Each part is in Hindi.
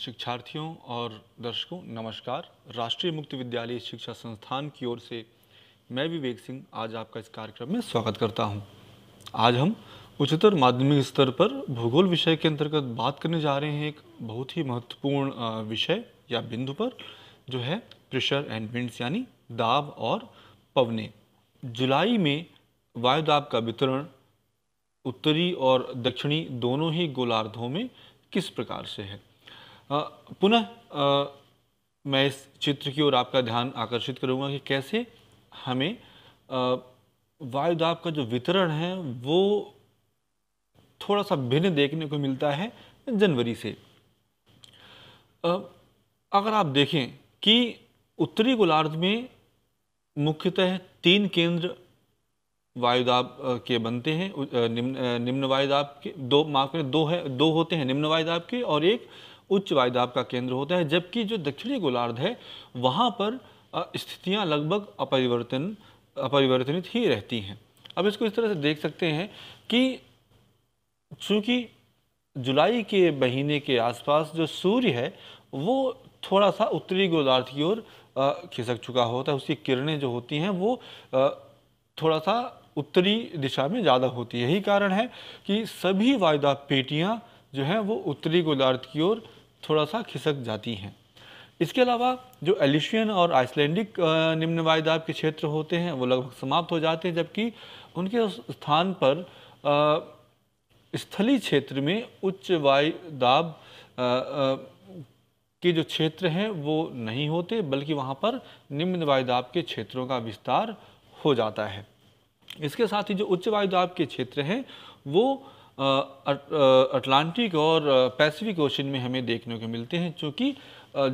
शिक्षार्थियों और दर्शकों नमस्कार राष्ट्रीय मुक्त विद्यालय शिक्षा संस्थान की ओर से मैं विवेक सिंह आज आपका इस कार्यक्रम में स्वागत करता हूं। आज हम उच्चतर माध्यमिक स्तर पर भूगोल विषय के अंतर्गत बात करने जा रहे हैं एक बहुत ही महत्वपूर्ण विषय या बिंदु पर जो है प्रेशर एंड विंड्स यानी दाब और पवने जुलाई में वायुदाब का वितरण उत्तरी और दक्षिणी दोनों ही गोलार्धों में किस प्रकार से है पुनः मैं इस चित्र की ओर आपका ध्यान आकर्षित करूंगा कि कैसे हमें वायुदाब का जो वितरण है वो थोड़ा सा भिन्न देखने को मिलता है जनवरी से अगर आप देखें कि उत्तरी गोलार्ध में मुख्यतः तीन केंद्र वायुदाब के बनते हैं निम्न निम्न वायुदाब के दो माफ करें दो है दो होते हैं निम्न वायुदाब के और एक उच्च वायुदाब का केंद्र होता है जबकि जो दक्षिणी गोलार्ध है वहाँ पर स्थितियाँ लगभग अपरिवर्तन अपरिवर्तनित ही रहती हैं अब इसको इस तरह से देख सकते हैं कि चूँकि जुलाई के महीने के आसपास जो सूर्य है वो थोड़ा सा उत्तरी गोलार्ध की ओर खिसक चुका होता है उसकी किरणें जो होती हैं वो थोड़ा सा उत्तरी दिशा में ज़्यादा होती है यही कारण है कि सभी वायुदाब पेटियाँ जो हैं वो उत्तरी गोलार्ध की ओर थोड़ा सा खिसक जाती हैं इसके अलावा जो एलिशियन और आइसलैंडिक निम्न वायुदाब के क्षेत्र होते हैं वो लगभग समाप्त हो जाते हैं जबकि उनके उस स्थान पर स्थली क्षेत्र में उच्च वायुदाब के जो क्षेत्र हैं वो नहीं होते बल्कि वहाँ पर निम्न वायुदाब के क्षेत्रों का विस्तार हो जाता है इसके साथ ही जो उच्च वायुदाब के क्षेत्र हैं वो अटलांटिक और पैसिफिक ओशन में हमें देखने को मिलते हैं चूँकि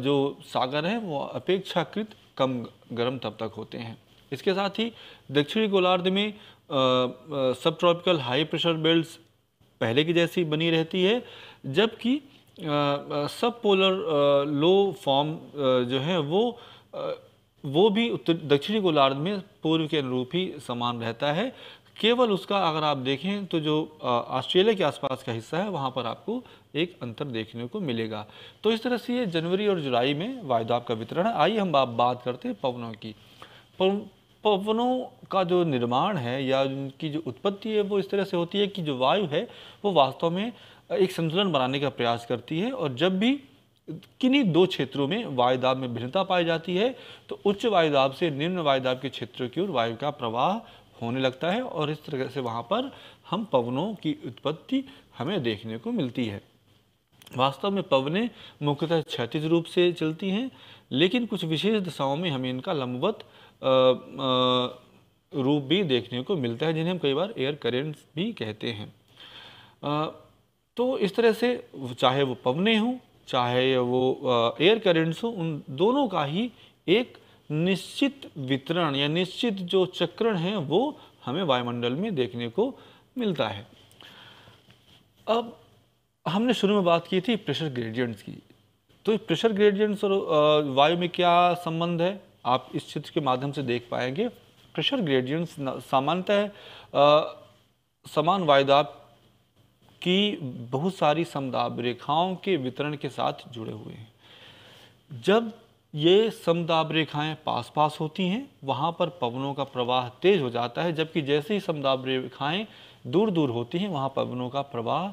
जो सागर हैं वो अपेक्षाकृत कम गर्म तब तक होते हैं इसके साथ ही दक्षिणी गोलार्ध में सब ट्रॉपिकल हाई प्रेशर बेल्ट पहले की जैसी बनी रहती है जबकि सब पोलर लो फॉर्म जो है वो आ, वो भी उत्तर दक्षिणी गोलार्ध में पूर्व के अनुरूप ही समान रहता है केवल उसका अगर आप देखें तो जो ऑस्ट्रेलिया के आसपास का हिस्सा है वहाँ पर आपको एक अंतर देखने को मिलेगा तो इस तरह से ये जनवरी और जुलाई में वायदा का वितरण है आइए हम आप बात करते हैं पवनों की पवनों का जो निर्माण है या उनकी जो उत्पत्ति है वो इस तरह से होती है कि जो वायु है वो वास्तव में एक संतुलन बनाने का प्रयास करती है और जब भी किन्हीं दो क्षेत्रों में वायुदाब में भिन्नता पाई जाती है तो उच्च वायुदाब से निम्न वायुदाब के क्षेत्रों की ओर वायु का प्रवाह होने लगता है और इस तरह से वहाँ पर हम पवनों की उत्पत्ति हमें देखने को मिलती है वास्तव में पवने मुख्यतः क्षतिज रूप से चलती हैं लेकिन कुछ विशेष दशाओं में हमें इनका लंबवत रूप भी देखने को मिलता है जिन्हें हम कई बार एयर करेंट्स भी कहते हैं आ, तो इस तरह से चाहे वो पवने हों चाहे वो एयर करेंट्स हों उन दोनों का ही एक निश्चित वितरण या निश्चित जो चक्रण है वो हमें वायुमंडल में देखने को मिलता है अब हमने शुरू में बात की थी प्रेशर ग्रेडियंट्स की तो प्रेशर ग्रेडियंट्स और वायु में क्या संबंध है आप इस चित्र के माध्यम से देख पाएंगे प्रेशर ग्रेडियंट्स सामान्यतः समान वायुदाब की बहुत सारी समदाब रेखाओं के वितरण के साथ जुड़े हुए हैं जब ये समदाब रेखाएं पास पास होती हैं वहाँ पर पवनों का प्रवाह तेज हो जाता है जबकि जैसे ही समदाब रेखाएं दूर दूर होती हैं वहाँ पवनों का प्रवाह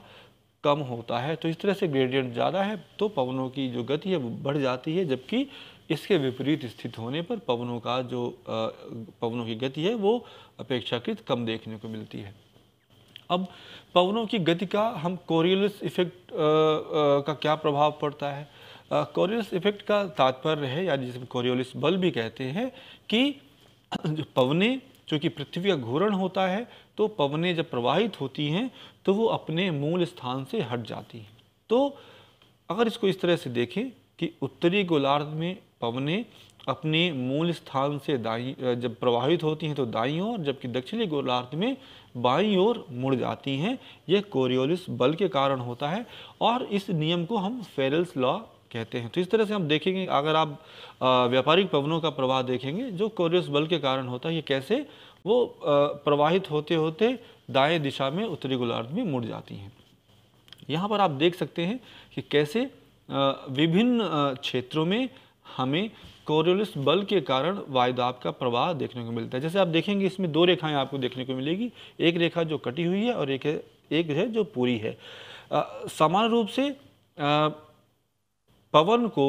कम होता है तो इस तरह से ग्रेडियंट ज़्यादा है तो पवनों की जो गति है वो बढ़ जाती है जबकि इसके विपरीत स्थित होने पर पवनों का जो पवनों की गति है वो अपेक्षाकृत कम देखने को मिलती है अब पवनों की गति का हम कोरियलिस इफेक्ट का क्या प्रभाव पड़ता है कोरियोलिस इफेक्ट का तात्पर्य है यानी जिसे कोरियोलिस बल भी कहते हैं कि पवने चूँकि पृथ्वी का घूर्ण होता है तो पवने जब प्रवाहित होती हैं तो वो अपने मूल स्थान से हट जाती हैं तो अगर इसको इस तरह से देखें कि उत्तरी गोलार्ध में पवने अपने मूल स्थान से दाई जब प्रवाहित होती हैं तो दाई ओर जबकि दक्षिणी गोलार्ध में बाई ओर मुड़ जाती हैं यह कोरियोलिस बल के कारण होता है और इस नियम को हम फेरल्स लॉ कहते हैं तो इस तरह से हम देखेंगे अगर आप व्यापारिक पवनों का प्रवाह देखेंगे जो कोरियस बल के कारण होता है ये कैसे वो प्रवाहित होते होते दाएं दिशा में उत्तरी गोलार्ध में मुड़ जाती हैं यहाँ पर आप देख सकते हैं कि कैसे विभिन्न क्षेत्रों में हमें कोरियोलिस बल के कारण वायुदाब का प्रवाह देखने को मिलता है जैसे आप देखेंगे इसमें दो रेखाएं आपको देखने को मिलेगी एक रेखा जो कटी हुई है और एक है एक है जो पूरी है सामान्य रूप से आ, पवन को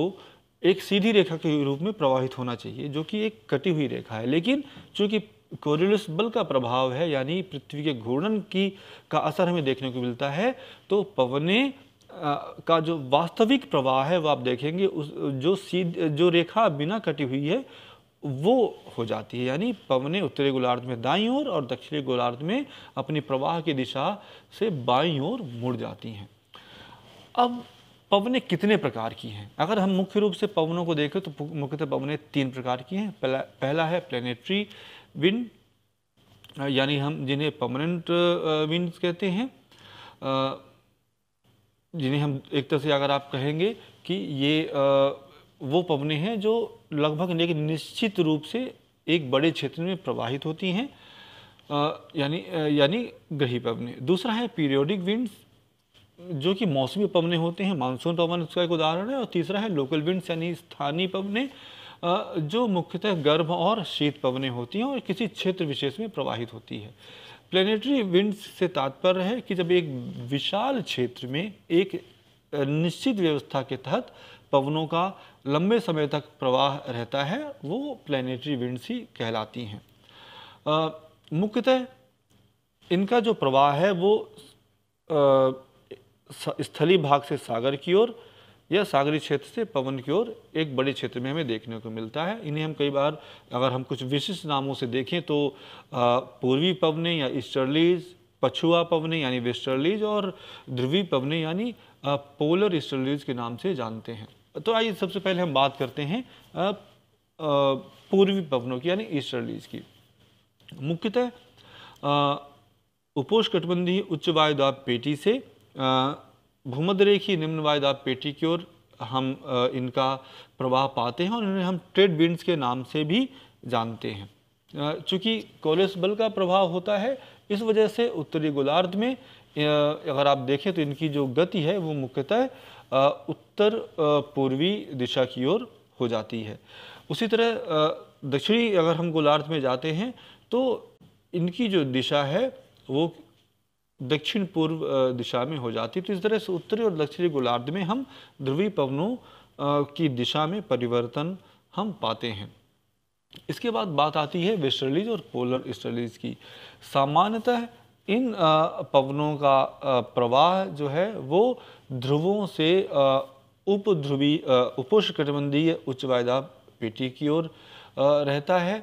एक सीधी रेखा के रूप में प्रवाहित होना चाहिए जो कि एक कटी हुई रेखा है लेकिन चूंकि कोरिलस बल का प्रभाव है यानी पृथ्वी के घूर्णन की का असर हमें देखने को मिलता है तो पवने का जो वास्तविक प्रवाह है वो आप देखेंगे उस जो सीध जो रेखा बिना कटी हुई है वो हो जाती है यानी पवने उत्तरी गोलार्ध में दाई ओर और, दक्षिणी गोलार्ध में अपनी प्रवाह की दिशा से बाई ओर मुड़ जाती हैं अब पवने कितने प्रकार की हैं अगर हम मुख्य रूप से पवनों को देखें तो मुख्यतः पवने तीन प्रकार की हैं पहला पहला है प्लेनेटरी विंड यानी हम जिन्हें परमानेंट विंड कहते हैं जिन्हें हम एक तरह से अगर आप कहेंगे कि ये वो पवने हैं जो लगभग लेकिन निश्चित रूप से एक बड़े क्षेत्र में प्रवाहित होती हैं यानी यानी ग्रही पवने दूसरा है पीरियोडिक विंड्स जो कि मौसमी पवने होते हैं मानसून पवन उसका एक उदाहरण है और तीसरा है लोकल विंड्स यानी स्थानीय पवने जो मुख्यतः गर्भ और शीत पवने होती हैं और किसी क्षेत्र विशेष में प्रवाहित होती है प्लेनेटरी विंड्स से तात्पर्य है कि जब एक विशाल क्षेत्र में एक निश्चित व्यवस्था के तहत पवनों का लंबे समय तक प्रवाह रहता है वो प्लेनेटरी विंड्स ही कहलाती हैं मुख्यतः इनका जो प्रवाह है वो आ, स्थलीय भाग से सागर की ओर या सागरी क्षेत्र से पवन की ओर एक बड़े क्षेत्र में हमें देखने को मिलता है इन्हें हम कई बार अगर हम कुछ विशिष्ट नामों से देखें तो पूर्वी पवने या ईस्टर्लीज पछुआ पवने यानी वेस्टर्लीज और ध्रुवी पवने यानी पोलर ईस्टर्लीज के नाम से जानते हैं तो आइए सबसे पहले हम बात करते हैं पूर्वी पवनों की यानी ईस्टर्लीज की मुख्यतः उपोष कटबंधी उच्च वायुदाब पेटी से भूमध्य रेखी निम्न वायदा पेटी की ओर हम इनका प्रवाह पाते हैं और इन्हें हम ट्रेड विंड्स के नाम से भी जानते हैं चूँकि कोलेस बल का प्रभाव होता है इस वजह से उत्तरी गोलार्ध में अगर आप देखें तो इनकी जो गति है वो मुख्यतः उत्तर पूर्वी दिशा की ओर हो जाती है उसी तरह दक्षिणी अगर हम गोलार्ध में जाते हैं तो इनकी जो दिशा है वो दक्षिण पूर्व दिशा में हो जाती है तो इस तरह से उत्तरी और दक्षिणी गोलार्ध में हम ध्रुवीय पवनों की दिशा में परिवर्तन हम पाते हैं इसके बाद बात आती है वेस्टर्लीज और पोलर स्टर्लीज की सामान्यतः इन पवनों का प्रवाह जो है वो ध्रुवों से उपध्रुवी उपोष्णकटिबंधीय उच्च वायदा पेटी की ओर रहता है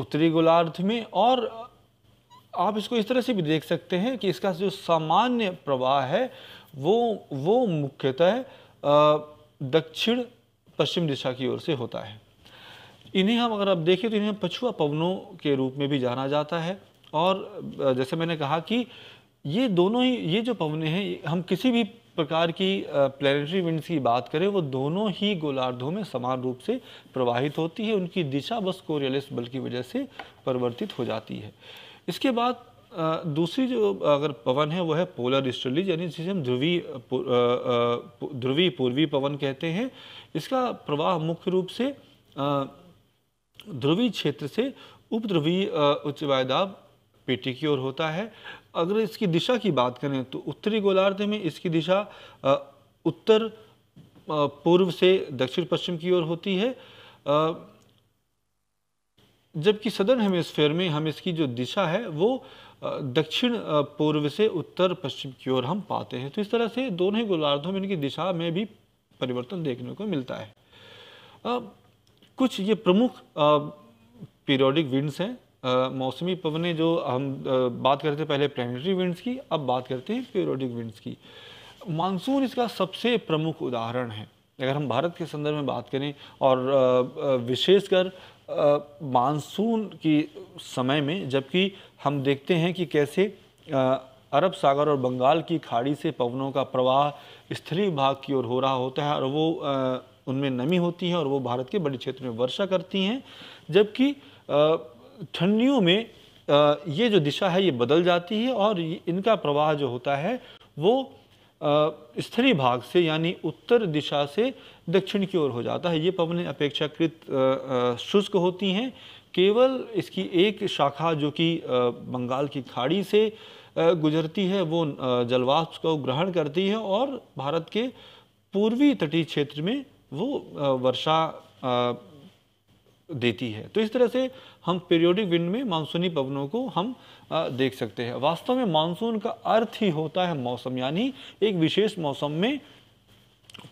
उत्तरी गोलार्ध में और आप इसको इस तरह से भी देख सकते हैं कि इसका जो सामान्य प्रवाह है वो वो मुख्यतः दक्षिण पश्चिम दिशा की ओर से होता है इन्हें हम अगर आप देखें तो इन्हें पछुआ पवनों के रूप में भी जाना जाता है और जैसे मैंने कहा कि ये दोनों ही ये जो पवने हैं हम किसी भी प्रकार की प्लेनेटरी विंड्स की बात करें वो दोनों ही गोलार्धों में समान रूप से प्रवाहित होती है उनकी दिशा बस कोरियलिस बल की वजह से परिवर्तित हो जाती है इसके बाद दूसरी जो अगर पवन है वह है पोलर स्टर्लीज यानी जिसे हम ध्रुवी ध्रुवी पूर्वी पवन कहते हैं इसका प्रवाह मुख्य रूप से ध्रुवी क्षेत्र से उपध्रुवी उच्च वायदाब पेटी की ओर होता है अगर इसकी दिशा की बात करें तो उत्तरी गोलार्ध में इसकी दिशा उत्तर पूर्व से दक्षिण पश्चिम की ओर होती है जबकि सदर्न हेमिसफेयर में हम इसकी जो दिशा है वो दक्षिण पूर्व से उत्तर पश्चिम की ओर हम पाते हैं तो इस तरह से दोनों ही गोलार्धों में इनकी दिशा में भी परिवर्तन देखने को मिलता है आ, कुछ ये प्रमुख पीरियोडिक विंड्स हैं मौसमी पवने जो हम आ, बात करते पहले प्लानिटरी विंड्स की अब बात करते हैं पीरियोडिक विंड्स की मानसून इसका सबसे प्रमुख उदाहरण है अगर हम भारत के संदर्भ में बात करें और विशेषकर मानसून की समय में जबकि हम देखते हैं कि कैसे अरब सागर और बंगाल की खाड़ी से पवनों का प्रवाह स्थलीय भाग की ओर हो रहा होता है और वो उनमें नमी होती है और वो भारत के बड़े क्षेत्र में वर्षा करती हैं जबकि ठंडियों में ये जो दिशा है ये बदल जाती है और इनका प्रवाह जो होता है वो स्थली भाग से यानी उत्तर दिशा से दक्षिण की ओर हो जाता है ये पवनें अपेक्षाकृत शुष्क होती हैं केवल इसकी एक शाखा जो कि बंगाल की खाड़ी से गुजरती है वो जलवाष्प को ग्रहण करती है और भारत के पूर्वी तटीय क्षेत्र में वो वर्षा देती है तो इस तरह से हम पीरियोडिक विंड में मानसूनी पवनों को हम देख सकते हैं वास्तव में मानसून का अर्थ ही होता है मौसम यानी एक विशेष मौसम में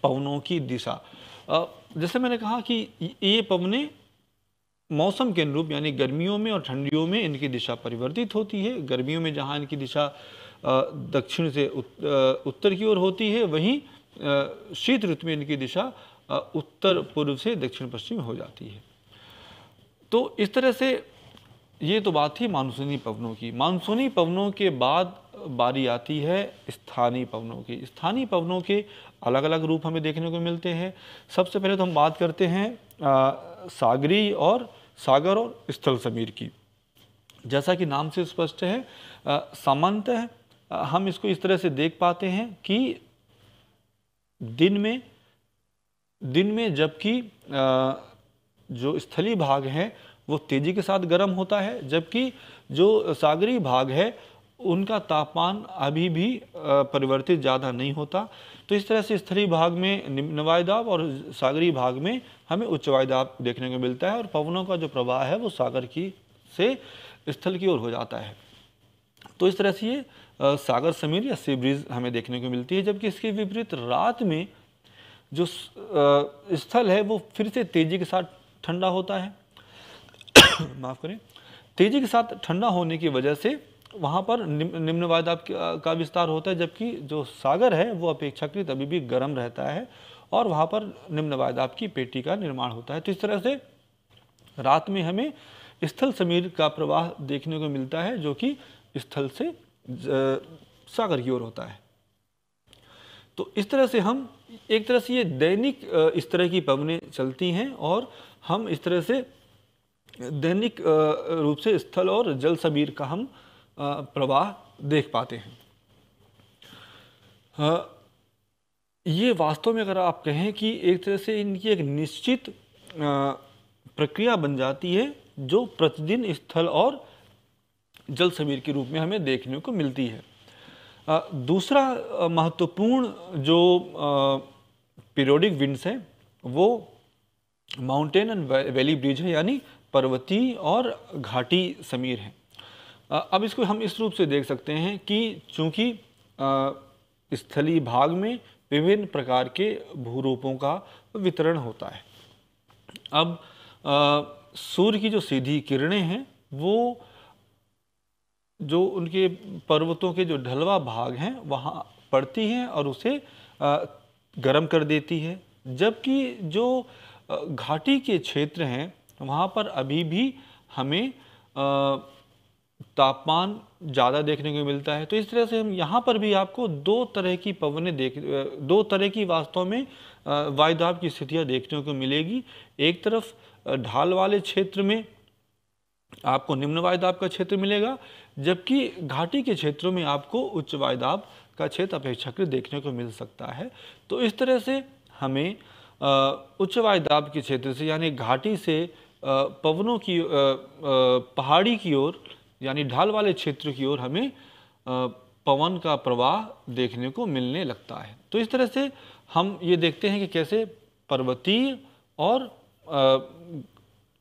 पवनों की दिशा जैसे मैंने कहा कि ये पवने मौसम के अनुरूप यानी गर्मियों में और ठंडियों में इनकी दिशा परिवर्तित होती है गर्मियों में जहाँ इनकी दिशा दक्षिण से उत्तर की ओर होती है वहीं शीत ऋतु में इनकी दिशा उत्तर पूर्व से दक्षिण पश्चिम हो जाती है तो इस तरह से ये तो बात थी मानसूनी पवनों की मानसूनी पवनों के बाद बारी आती है स्थानीय पवनों की स्थानीय पवनों के अलग अलग रूप हमें देखने को मिलते हैं सबसे पहले तो हम बात करते हैं आ, सागरी और सागर और स्थल समीर की जैसा कि नाम से स्पष्ट है सामान्यतः हम इसको इस तरह से देख पाते हैं कि दिन में दिन में जबकि जो स्थली भाग हैं वो तेज़ी के साथ गर्म होता है जबकि जो सागरी भाग है उनका तापमान अभी भी परिवर्तित ज़्यादा नहीं होता तो इस तरह से स्थलीय भाग में निम्न वायुदाब और सागरी भाग में हमें उच्च वायुदाब देखने को मिलता है और पवनों का जो प्रवाह है वो सागर की से स्थल की ओर हो जाता है तो इस तरह से ये सागर समीर या सी ब्रिज हमें देखने को मिलती है जबकि इसके विपरीत रात में जो स्थल है वो फिर से तेज़ी के साथ ठंडा होता है माफ़ करें तेज़ी के साथ ठंडा होने की वजह से वहाँ पर निम्न निम्न वायदाब का विस्तार होता है जबकि जो सागर है वो अपेक्षाकृत अभी भी गर्म रहता है और वहाँ पर निम्न वायदाब की पेटी का निर्माण होता है तो इस तरह से रात में हमें स्थल समीर का प्रवाह देखने को मिलता है जो कि स्थल से सागर की ओर होता है तो इस तरह से हम एक तरह से ये दैनिक इस तरह की पवने चलती हैं और हम इस तरह से दैनिक रूप से स्थल और जल समीर का हम प्रवाह देख पाते हैं ये वास्तव में अगर आप कहें कि एक तरह से इनकी एक निश्चित प्रक्रिया बन जाती है जो प्रतिदिन स्थल और जल समीर के रूप में हमें देखने को मिलती है दूसरा महत्वपूर्ण जो पीरियोडिक विंड्स हैं वो माउंटेन एंड वैली ब्रिज है यानी पर्वती और घाटी समीर हैं अब इसको हम इस रूप से देख सकते हैं कि चूँकि स्थलीय भाग में विभिन्न प्रकार के भूरूपों का वितरण होता है अब सूर्य की जो सीधी किरणें हैं वो जो उनके पर्वतों के जो ढलवा भाग हैं वहाँ पड़ती हैं और उसे गर्म कर देती है जबकि जो घाटी के क्षेत्र हैं तो वहाँ पर अभी भी हमें तापमान ज़्यादा देखने को मिलता है तो इस तरह से हम यहाँ पर भी आपको दो तरह की पवने देख दो तरह की वास्तव में वायुदाब की स्थितियाँ देखने को मिलेगी एक तरफ ढाल वाले क्षेत्र में आपको निम्न वायुदाब का क्षेत्र मिलेगा जबकि घाटी के क्षेत्रों में आपको उच्च वायुदाब का क्षेत्र अपेक्षाकृत देखने को मिल सकता है तो इस तरह से हमें उच्च वायुदाब के क्षेत्र से यानी घाटी से पवनों की पहाड़ी की ओर यानी ढाल वाले क्षेत्र की ओर हमें पवन का प्रवाह देखने को मिलने लगता है तो इस तरह से हम ये देखते हैं कि कैसे पर्वतीय और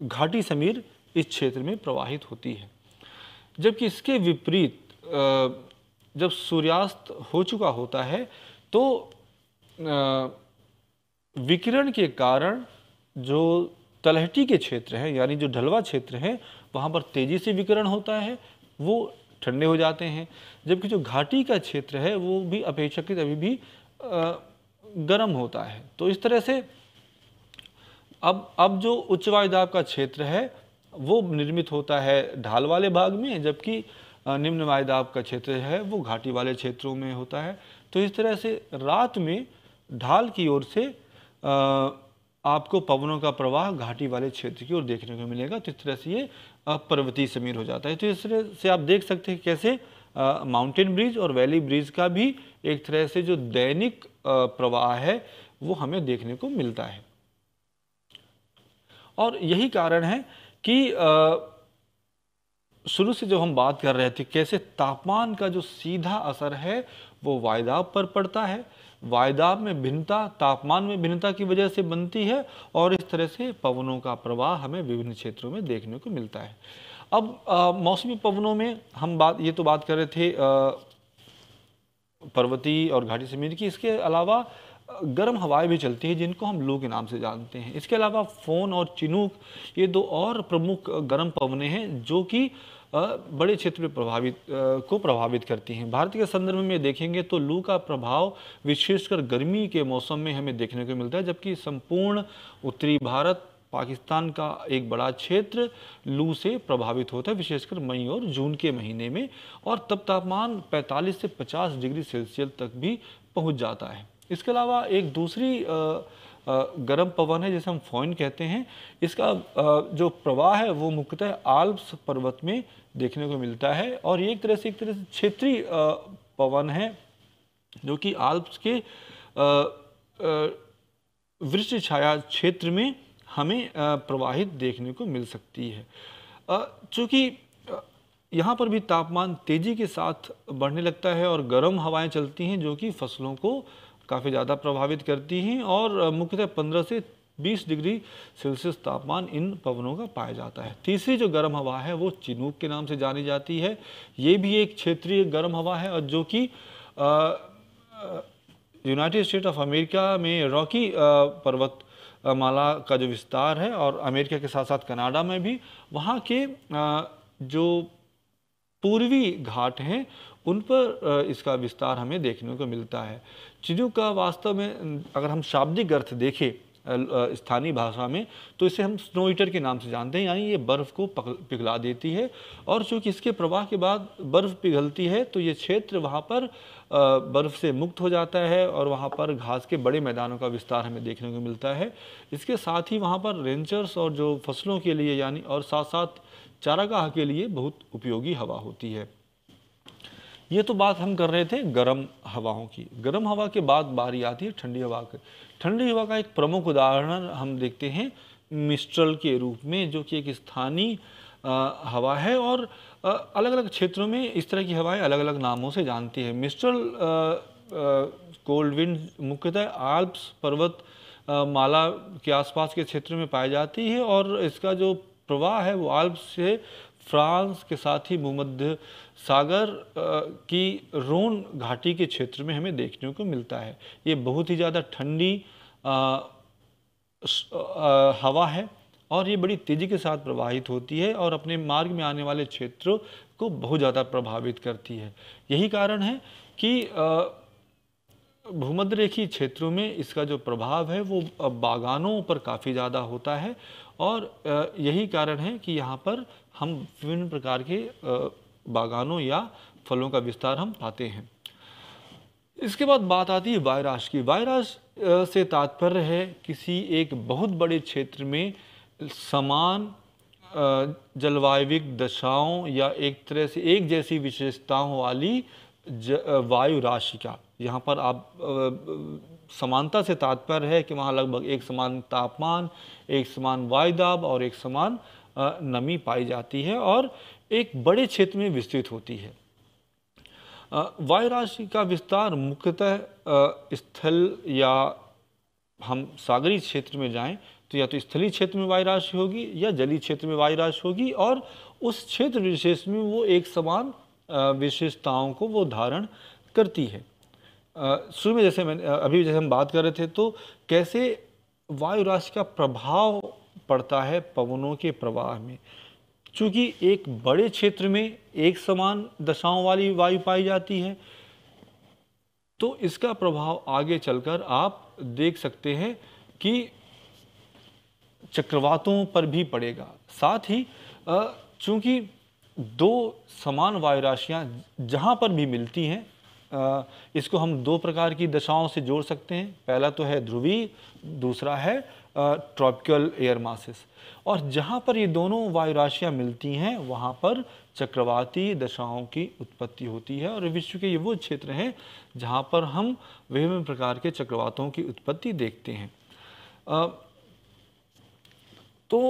घाटी समीर इस क्षेत्र में प्रवाहित होती है जबकि इसके विपरीत जब सूर्यास्त हो चुका होता है तो विकिरण के कारण जो तलहटी के क्षेत्र हैं यानी जो ढलवा क्षेत्र है वहाँ पर तेज़ी से विकरण होता है वो ठंडे हो जाते हैं जबकि जो घाटी का क्षेत्र है वो भी अपेक्षाकृत अभी भी गर्म होता है तो इस तरह से अब अब जो उच्च वायुदाब का क्षेत्र है वो निर्मित होता है ढाल वाले भाग में जबकि निम्न वायुदाब का क्षेत्र है वो घाटी वाले क्षेत्रों में होता है तो इस तरह से रात में ढाल की ओर से आ, आपको पवनों का प्रवाह घाटी वाले क्षेत्र की ओर देखने को मिलेगा तो इस तरह से ये पर्वतीय समीर हो जाता है तो इस तरह से आप देख सकते हैं कैसे माउंटेन ब्रिज और वैली ब्रिज का भी एक तरह से जो दैनिक प्रवाह है वो हमें देखने को मिलता है और यही कारण है कि शुरू से जो हम बात कर रहे थे कैसे तापमान का जो सीधा असर है वो वायदाब पर पड़ता है वायदा में भिन्नता तापमान में भिन्नता की वजह से बनती है और इस तरह से पवनों का प्रवाह हमें विभिन्न क्षेत्रों में देखने को मिलता है अब मौसमी पवनों में हम बात ये तो बात कर रहे थे आ, पर्वती और घाटी समीर की इसके अलावा गर्म हवाएं भी चलती हैं जिनको हम लू के नाम से जानते हैं इसके अलावा फ़ोन और चिनूक ये दो और प्रमुख गर्म पवने हैं जो कि बड़े क्षेत्र में प्रभावित को प्रभावित करती हैं भारत के संदर्भ में देखेंगे तो लू का प्रभाव विशेषकर गर्मी के मौसम में हमें देखने को मिलता है जबकि संपूर्ण उत्तरी भारत पाकिस्तान का एक बड़ा क्षेत्र लू से प्रभावित होता है विशेषकर मई और जून के महीने में और तब तापमान 45 से 50 डिग्री सेल्सियस तक भी पहुंच जाता है इसके अलावा एक दूसरी आ, गर्म पवन है जिसे हम फोइन कहते हैं इसका जो प्रवाह है वो मुख्यतः आल्प्स पर्वत में देखने को मिलता है और ये एक तरह से एक तरह से क्षेत्रीय पवन है जो कि आल्प्स के वृक्ष छाया क्षेत्र में हमें प्रवाहित देखने को मिल सकती है चूँकि यहाँ पर भी तापमान तेज़ी के साथ बढ़ने लगता है और गर्म हवाएं चलती हैं जो कि फसलों को काफ़ी ज़्यादा प्रभावित करती हैं और मुख्यतः पंद्रह से 20 डिग्री सेल्सियस तापमान इन पवनों का पाया जाता है तीसरी जो गर्म हवा है वो चिनूक के नाम से जानी जाती है ये भी एक क्षेत्रीय गर्म हवा है और जो कि यूनाइटेड स्टेट ऑफ अमेरिका में रॉकी पर्वत माला का जो विस्तार है और अमेरिका के साथ साथ कनाडा में भी वहाँ के आ, जो पूर्वी घाट हैं उन पर इसका विस्तार हमें देखने को मिलता है चीज़ों का वास्तव में अगर हम शाब्दिक अर्थ देखें स्थानीय भाषा में तो इसे हम स्नो ईटर के नाम से जानते हैं यानी ये बर्फ़ को पिघला देती है और चूँकि इसके प्रवाह के बाद बर्फ़ पिघलती है तो ये क्षेत्र वहाँ पर बर्फ़ से मुक्त हो जाता है और वहाँ पर घास के बड़े मैदानों का विस्तार हमें देखने को मिलता है इसके साथ ही वहाँ पर रेंचर्स और जो फसलों के लिए यानी और साथ साथ चारागाह के लिए बहुत उपयोगी हवा होती है ये तो बात हम कर रहे थे गर्म हवाओं की गर्म हवा के बाद बारी आती है ठंडी हवा की ठंडी हवा का एक प्रमुख उदाहरण हम देखते हैं मिस्ट्रल के रूप में जो कि एक स्थानीय हवा है और अलग अलग क्षेत्रों में इस तरह की हवाएं अलग अलग नामों से जानती है मिस्ट्रल कोल्ड विंड मुख्यतः आल्प्स पर्वत आ, माला के आसपास के क्षेत्र में पाई जाती है और इसका जो प्रवाह है वो आल्प्स से फ्रांस के साथ ही भूमध्य सागर की रोन घाटी के क्षेत्र में हमें देखने को मिलता है ये बहुत ही ज़्यादा ठंडी हवा है और ये बड़ी तेज़ी के साथ प्रवाहित होती है और अपने मार्ग में आने वाले क्षेत्रों को बहुत ज़्यादा प्रभावित करती है यही कारण है कि भूमध्य रेखी क्षेत्रों में इसका जो प्रभाव है वो बागानों पर काफ़ी ज़्यादा होता है और यही कारण है कि यहाँ पर हम विभिन्न प्रकार के बागानों या फलों का विस्तार हम पाते हैं इसके बाद बात आती है वायराज की वायराज से तात्पर्य है किसी एक बहुत बड़े क्षेत्र में समान जलवायविक दशाओं या एक तरह से एक जैसी विशेषताओं वाली वायु राशि का यहाँ पर आप समानता से तात्पर्य है कि वहाँ लगभग एक समान तापमान एक समान वायुदाब और एक समान नमी पाई जाती है और एक बड़े क्षेत्र में विस्तृत होती है वायु राशि का विस्तार मुख्यतः स्थल या हम सागरी क्षेत्र में जाएं तो या तो स्थलीय क्षेत्र में वायु राशि होगी या जलीय क्षेत्र में वायु राशि होगी और उस क्षेत्र विशेष में वो एक समान विशेषताओं को वो धारण करती है शुरू में जैसे मैंने अभी जैसे हम बात कर रहे थे तो कैसे वायु राशि का प्रभाव पड़ता है पवनों के प्रवाह में चूंकि एक बड़े क्षेत्र में एक समान दशाओं वाली वायु पाई जाती है तो इसका प्रभाव आगे चलकर आप देख सकते हैं कि चक्रवातों पर भी पड़ेगा साथ ही चूंकि दो समान वायु राशियाँ जहाँ पर भी मिलती हैं इसको हम दो प्रकार की दशाओं से जोड़ सकते हैं पहला तो है ध्रुवी दूसरा है ट्रॉपिकल एयर मासिस और जहाँ पर ये दोनों वायु राशियाँ मिलती हैं वहाँ पर चक्रवाती दशाओं की उत्पत्ति होती है और विश्व के ये वो क्षेत्र हैं जहाँ पर हम विभिन्न प्रकार के चक्रवातों की उत्पत्ति देखते हैं तो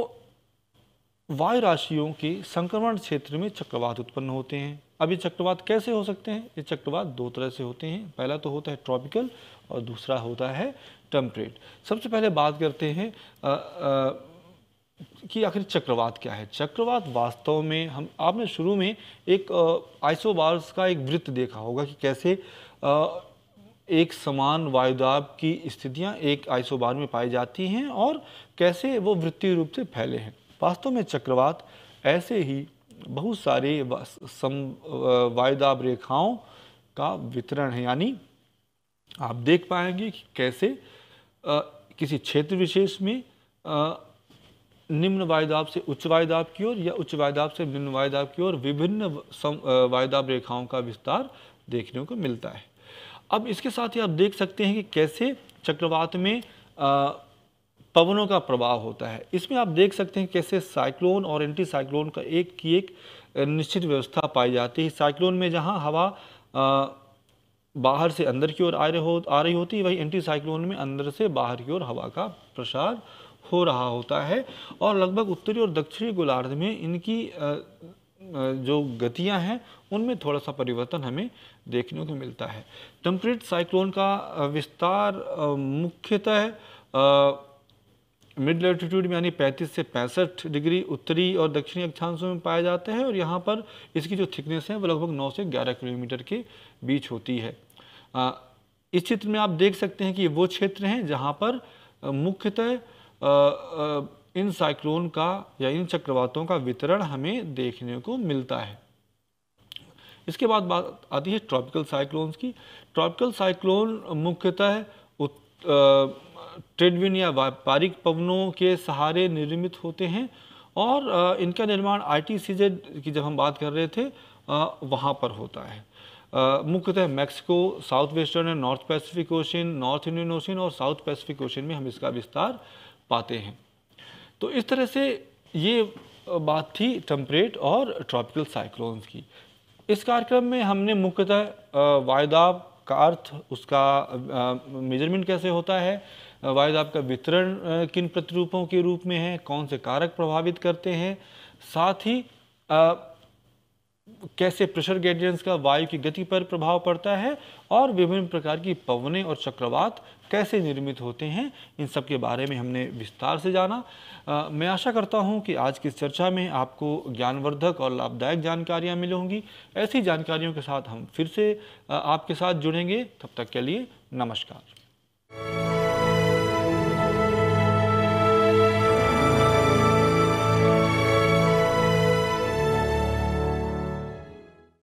वायु राशियों के संक्रमण क्षेत्र में चक्रवात उत्पन्न होते हैं अब ये चक्रवात कैसे हो सकते हैं ये चक्रवात दो तरह से होते हैं पहला तो होता है ट्रॉपिकल और दूसरा होता है टम्परेट सबसे पहले बात करते हैं आ, आ, कि आखिर चक्रवात क्या है चक्रवात वास्तव में हम आपने शुरू में एक आइसोबार्स का एक वृत्त देखा होगा कि कैसे आ, एक समान वायुदाब की स्थितियां एक आइसोबार में पाई जाती हैं और कैसे वो वृत्तीय रूप से फैले हैं वास्तव में चक्रवात ऐसे ही बहुत सारे वायदा रेखाओं का वितरण है यानी आप देख पाएंगे कि कैसे आ, किसी क्षेत्र विशेष में आ, निम्न वायदाब से उच्च वायदाब की ओर या उच्च वायदाब से निम्न वायदाब की ओर विभिन्न वायदाब रेखाओं का विस्तार देखने को मिलता है अब इसके साथ ही आप देख सकते हैं कि कैसे चक्रवात में आ, पवनों का प्रभाव होता है इसमें आप देख सकते हैं कैसे साइक्लोन और एंटी साइक्लोन का एक की एक निश्चित व्यवस्था पाई जाती है साइक्लोन में जहाँ हवा आ, बाहर से अंदर की ओर आ रही हो आ रही होती है वही एंटी साइक्लोन में अंदर से बाहर की ओर हवा का प्रसार हो रहा होता है और लगभग उत्तरी और दक्षिणी गोलार्ध में इनकी जो गतियां हैं उनमें थोड़ा सा परिवर्तन हमें देखने को मिलता है टम्परेट साइक्लोन का विस्तार मुख्यतः मिड लेटीट्यूड में यानी 35 से पैंसठ डिग्री उत्तरी और दक्षिणी अक्षांशों में पाए जाते हैं और यहाँ पर इसकी जो थिकनेस है वो लगभग 9 से 11 किलोमीटर के बीच होती है आ, इस चित्र में आप देख सकते हैं कि वो क्षेत्र हैं जहाँ पर मुख्यतः इन साइक्लोन का या इन चक्रवातों का वितरण हमें देखने को मिलता है इसके बाद बात आती है ट्रॉपिकल साइक्लोन्स की ट्रॉपिकल साइक्लोन मुख्यतः ट्रेडविन या व्यापारिक पवनों के सहारे निर्मित होते हैं और इनका निर्माण आई टी सी जेड की जब हम बात कर रहे थे वहाँ पर होता है मुख्यतः Mexico south western and north Pacific Ocean north Indian Ocean और साउथ पैसिफिक ओशन में हम इसका विस्तार पाते हैं तो इस तरह से ये बात थी टम्परेट और ट्रॉपिकल साइक्लोन्स की इस कार्यक्रम में हमने मुख्यतः वायदाब का अर्थ उसका मेजरमेंट कैसे होता है दाब का वितरण किन प्रतिरूपों के रूप में है कौन से कारक प्रभावित करते हैं साथ ही आ, कैसे प्रेशर ग्रेडियंट्स का वायु की गति पर प्रभाव पड़ता है और विभिन्न प्रकार की पवने और चक्रवात कैसे निर्मित होते हैं इन सब के बारे में हमने विस्तार से जाना आ, मैं आशा करता हूं कि आज की चर्चा में आपको ज्ञानवर्धक और लाभदायक जानकारियां मिली होंगी ऐसी जानकारियों के साथ हम फिर से आपके साथ जुड़ेंगे तब तक के लिए नमस्कार